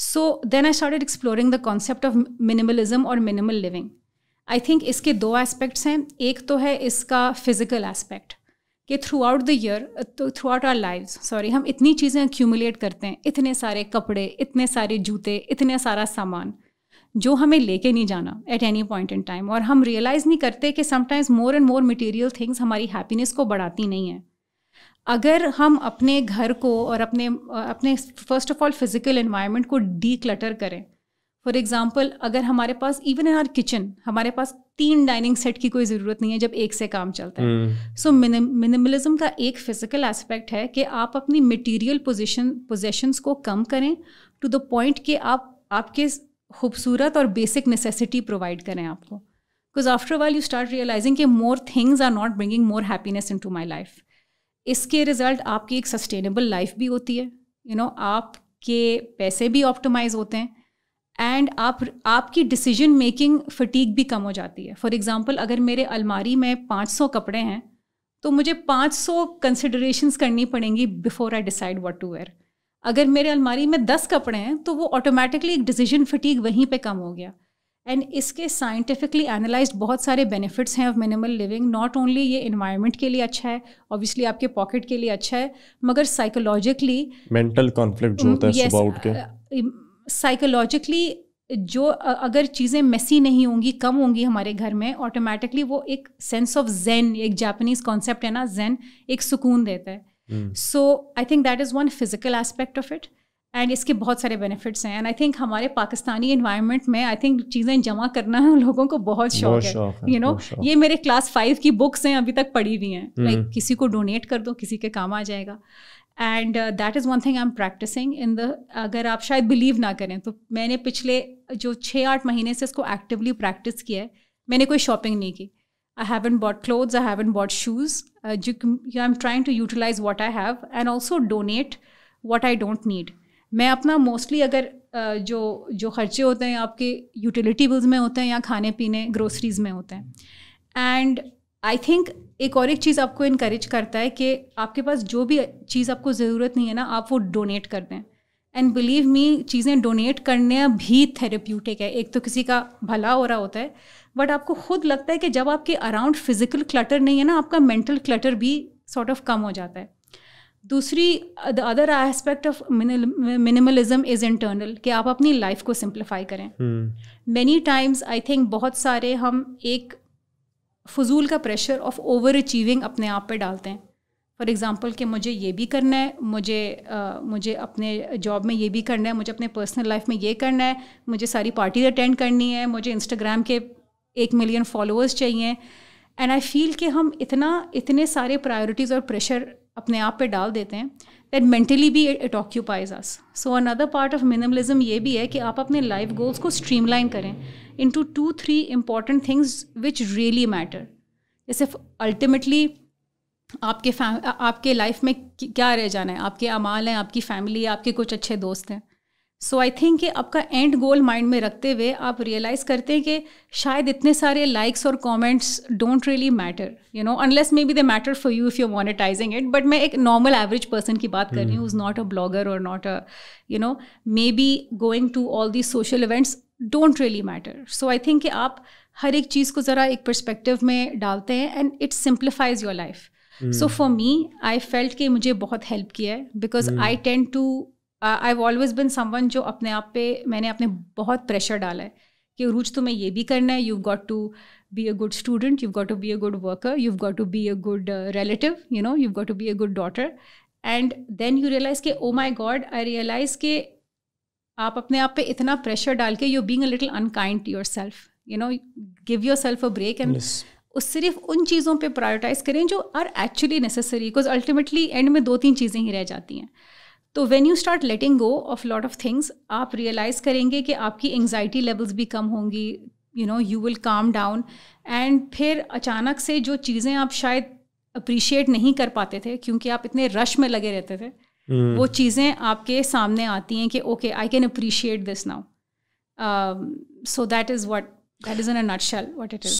So then I start exploring the concept of minimalism और minimal living I think इसके दो aspects हैं एक तो है इसका फिजिकल एस्पेक्ट कि throughout the year throughout our life sorry हम इतनी चीज़ें एक्यूमुलेट करते हैं इतने सारे कपड़े इतने सारे जूते इतने सारा सामान जो हमें लेके नहीं जाना at any point in time और हम रियलाइज़ नहीं करते कि sometimes more and more material things हमारी हैप्पीनेस को बढ़ाती नहीं है अगर हम अपने घर को और अपने अपने first of all physical environment को डी क्लटर करें फॉर एग्ज़ाम्पल अगर हमारे पास इवन इन आर किचन हमारे पास तीन डाइनिंग सेट की कोई ज़रूरत नहीं है जब एक से काम चलता है सो मिनिमलिज्म का एक फिजिकल एस्पेक्ट है कि आप अपनी मटीरियल पोजिशन पोजेशंस को कम करें टू द पॉइंट कि आप आपके खूबसूरत और बेसिक नेसेसिटी प्रोवाइड करें आपको because after while you start realising कि more things are not bringing more happiness into my life इसके रिज़ल्ट आपकी एक सस्टेनेबल लाइफ भी होती है यू you नो know, आपके पैसे भी ऑप्टिमाइज होते हैं एंड आप आपकी डिसीजन मेकिंग फटीक भी कम हो जाती है फॉर एग्ज़ाम्पल अगर मेरे अलमारी में 500 कपड़े हैं तो मुझे 500 सौ कंसिडरेशन करनी पड़ेंगी before I decide what to wear अगर मेरे अलमारी में 10 कपड़े हैं तो वो ऑटोमेटिकली एक डिसीजन फटीक वहीं पे कम हो गया एंड इसके साइंटिफिकली एनालाइज बहुत सारे बेनिफिट्स हैं of minimal living not only ये इन्वायरमेंट के लिए अच्छा है ऑब्वियसली आपके पॉकेट के लिए अच्छा है मगर साइकोलॉजिकली मेंटल कॉन्फ्लिक्ट जो होता है mm, सुबह उठ के साइकोलॉजिकली uh, जो अगर चीज़ें मेसी नहीं होंगी कम होंगी हमारे घर में ऑटोमेटिकली वो एक सेंस ऑफ जेन एक जापानीज कॉन्सेप्ट है ना जेन एक सुकून देता है so I think that is one physical aspect of it and इसके बहुत सारे बेनिफिट्स हैं एंड आई थिंक हमारे पाकिस्तानी इन्वायरमेंट में आई थिंक चीज़ें जमा करना लोगों को बहुत शौक है यू नो you know, ये मेरे क्लास फाइव की बुक्स हैं अभी तक पढ़ी हुई हैं लाइक हम्म। like, किसी को डोनेट कर दो किसी के काम आ जाएगा and that is one thing I am practising in the अगर आप शायद बिलीव ना करें तो मैंने पिछले जो छः आठ महीने से इसको एक्टिवली प्रैक्टिस किया है मैंने कोई शॉपिंग नहीं की I haven't bought clothes I haven't bought shoes I am trying to utilise what I have and also donate what I don't need मैं अपना मोस्टली अगर जो जो खर्चे होते हैं आपके यूटिलिटी बिल्स में होते हैं या खाने पीने ग्रोसरीज में होते हैं एंड आई थिंक एक और एक चीज़ आपको इनक्रेज करता है कि आपके पास जो भी चीज़ आपको ज़रूरत नहीं है ना आप वो डोनेट कर दें एंड बिलीव मी चीज़ें डोनेट करने भी थेरेप्यूटिक है एक तो किसी का भला हो रहा होता है बट आपको खुद लगता है कि जब आपके अराउंड फिजिकल क्लटर नहीं है ना आपका मेंटल क्लटर भी सॉर्ट ऑफ कम हो जाता है दूसरी the other aspect of minimalism is internal कि आप अपनी लाइफ को सिंप्लीफाई करें मैनी टाइम्स आई थिंक बहुत सारे हम एक फजूल का प्रेशर ऑफ ओवर अचीविंग अपने आप पे डालते हैं फॉर एग्ज़ाम्पल कि मुझे ये भी करना है मुझे आ, मुझे अपने जॉब में ये भी करना है मुझे अपने पर्सनल लाइफ में ये करना है मुझे सारी पार्टी अटेंड करनी है मुझे इंस्टाग्राम के एक मिलियन फॉलोअर्स चाहिए एंड आई फील कि हम इतना इतने सारे प्रायोरिटीज़ और प्रेशर अपने आप पे डाल देते हैं दैट मेंटली भी it occupies us so another part of minimalism ये भी है कि आप अपने लाइफ गोल्स को स्ट्रीमलाइन करें in two three important things which really matter जैसे अल्टीमेटली आपके फैम आपके लाइफ में क्या रह जाना है आपके अमाल हैं आपकी फैमिली है आपके कुछ अच्छे दोस्त हैं सो आई थिंक कि आपका एंड गोल माइंड में रखते हुए आप रियलाइज़ करते हैं कि शायद इतने सारे लाइक्स और comments don't really matter you know unless maybe they matter for you if you monetising it but मैं एक नॉर्मल एवरेज पर्सन की बात कर रही हूँ इज़ नॉट अ ब्लॉगर और not a you know maybe going to all the social events don't really matter so I think कि आप हर एक चीज़ को ज़रा एक परस्पेक्टिव में डालते हैं and it simplifies your life so for me I felt कि मुझे बहुत हेल्प किया है because I tend to I always been someone जो अपने आप पे मैंने अपने बहुत प्रेशर डाला है कि रूज तुम्हें ये भी करना है you got to be a good student you got to be a good worker you got to be a good relative you know you got to be a good daughter and then you realise के oh माई God आई realise के आप अपने आप पे इतना pressure डाल के you being a little unkind to yourself you know give yourself a break and उस सिर्फ उन चीज़ों पे प्रायोरिटाइज करें जो are actually necessary because ultimately end में दो तीन चीज़ें ही रह जाती हैं तो when you start letting go of lot of things आप रियलाइज़ करेंगे कि आपकी एंगजाइटी लेवल्स भी कम होंगी you know you will calm down and फिर अचानक से जो चीज़ें आप शायद अप्रिशिएट नहीं कर पाते थे क्योंकि आप इतने रश में लगे रहते थे hmm. वो चीज़ें आपके सामने आती हैं कि okay I can appreciate this now so that is what that is in a shell what it is